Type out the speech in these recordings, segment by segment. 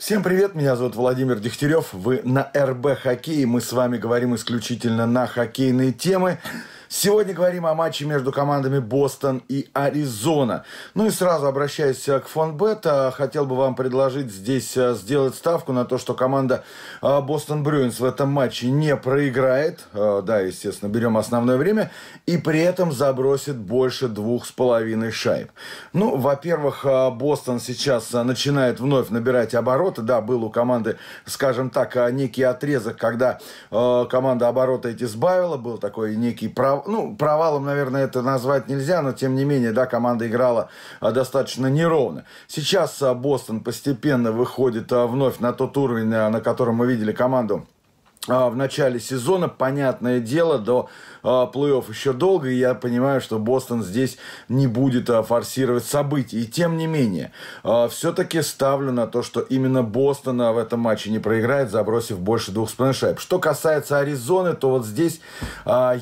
Всем привет, меня зовут Владимир Дегтярев. Вы на РБ Хоккей. Мы с вами говорим исключительно на хоккейные темы. Сегодня говорим о матче между командами Бостон и Аризона. Ну и сразу обращаясь э, к фонбет, а, хотел бы вам предложить здесь э, сделать ставку на то, что команда э, Бостон Брюинс в этом матче не проиграет. Да, естественно, берем основное время. И при этом забросит больше двух с половиной шайб. Ну, во-первых, Бостон сейчас начинает вновь набирать обороты. Да, был у команды, скажем так, некий отрезок, когда команда обороты эти сбавила. Был такой некий провал ну, провалом, наверное, это назвать нельзя, но тем не менее, да, команда играла а, достаточно неровно. Сейчас а, Бостон постепенно выходит а, вновь на тот уровень, на котором мы видели команду а, в начале сезона. Понятное дело, до а, плей-офф еще долго, и я понимаю, что Бостон здесь не будет а, форсировать события. И тем не менее, все-таки ставлю на то, что именно Бостона в этом матче не проиграет, забросив больше двух с шайб. Что касается Аризоны, то вот здесь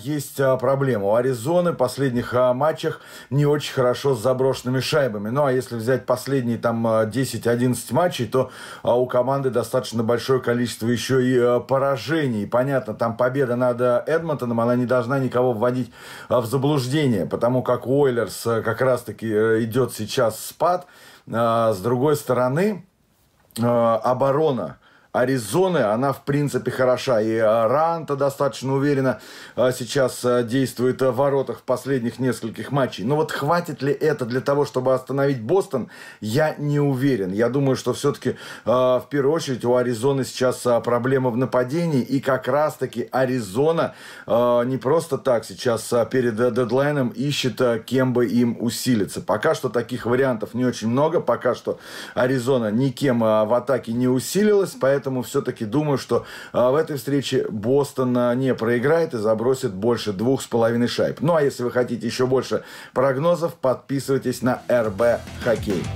есть проблема. У Аризоны в последних матчах не очень хорошо с заброшенными шайбами. Ну, а если взять последние там 10-11 матчей, то у команды достаточно большое количество еще и поражений поражений. понятно, там победа над э, Эдмонтоном, она не должна никого вводить э, в заблуждение, потому как у э, как раз-таки идет сейчас спад. А, с другой стороны, оборона Аризоны, она в принципе хороша. И э, Ранта достаточно уверенно э, сейчас э, действует в воротах в последних нескольких матчей. Но вот хватит ли это для того, чтобы остановить Бостон, я не уверен. Я думаю, что все-таки в первую очередь у Аризоны сейчас проблема в нападении. И как раз-таки Аризона не просто так сейчас перед дедлайном ищет, кем бы им усилиться. Пока что таких вариантов не очень много. Пока что Аризона никем в атаке не усилилась, поэтому поэтому все-таки думаю, что а, в этой встрече Бостон не проиграет и забросит больше двух с половиной шайб. Ну а если вы хотите еще больше прогнозов, подписывайтесь на РБ Хоккей.